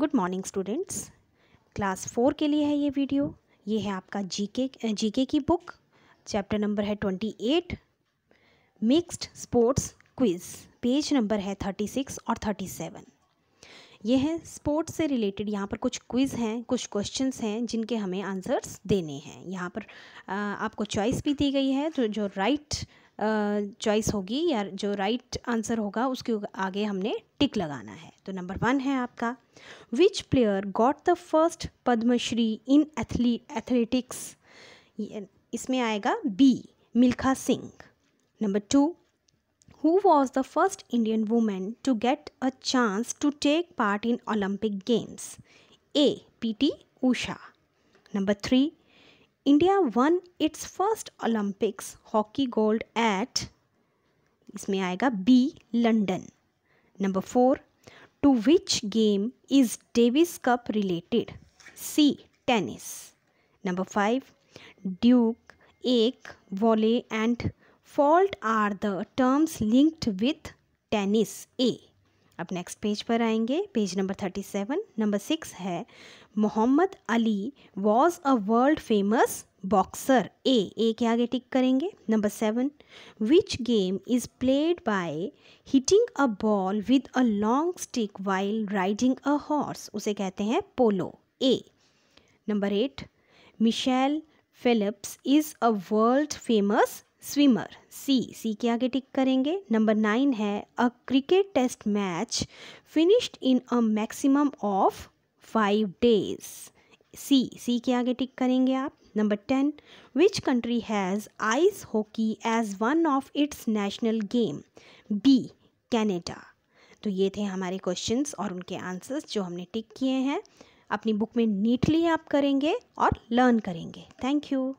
good morning students class four के लिए है ये वीडियो ये है आपका जीके जीके की बुक चैप्टर नंबर है twenty eight mixed sports quiz page number है थर्टी सिक्स और थर्टी सेवन ये है स्पोर्ट्स से रिलेटेड यहाँ पर कुछ क्विज़ हैं कुछ क्वेश्चंस हैं जिनके हमें आंसर्स देने हैं यहाँ पर आपको चॉइस भी दी गई है तो जो राइट right चॉइस होगी या जो राइट आंसर होगा उसके आगे हमने टिक लगाना है तो नंबर वन है आपका which player got the first Padma Shri in एथली एथलेटिक्स इसमें आएगा B Milkha Singh number two who was the first Indian women to get a chance to take part in Olympic games A P T Usha number three India won its first Olympics hockey gold at इसमें आएगा B London number four to which game is Davis cup related C tennis number five deuce ace volley and fault are the terms linked with tennis A अब next page पर आएंगे page number thirty seven number six है Muhammad Ali was a world famous boxer A A के आगे tick करेंगे number seven which game is played by hitting a ball with a long stick while riding a horse उसे कहते हैं polo A number eight Michael Phelps is a world famous swimmer C C के आगे tick करेंगे number nine है a cricket test match finished in a maximum of five days C C के आगे tick करेंगे आप number ten which country has ice hockey as one of its national game B Canada तो ये थे हमारे questions और उनके आंसर्स जो हमने टिक किए हैं अपनी बुक में नीटली आप करेंगे और लर्न करेंगे थैंक यू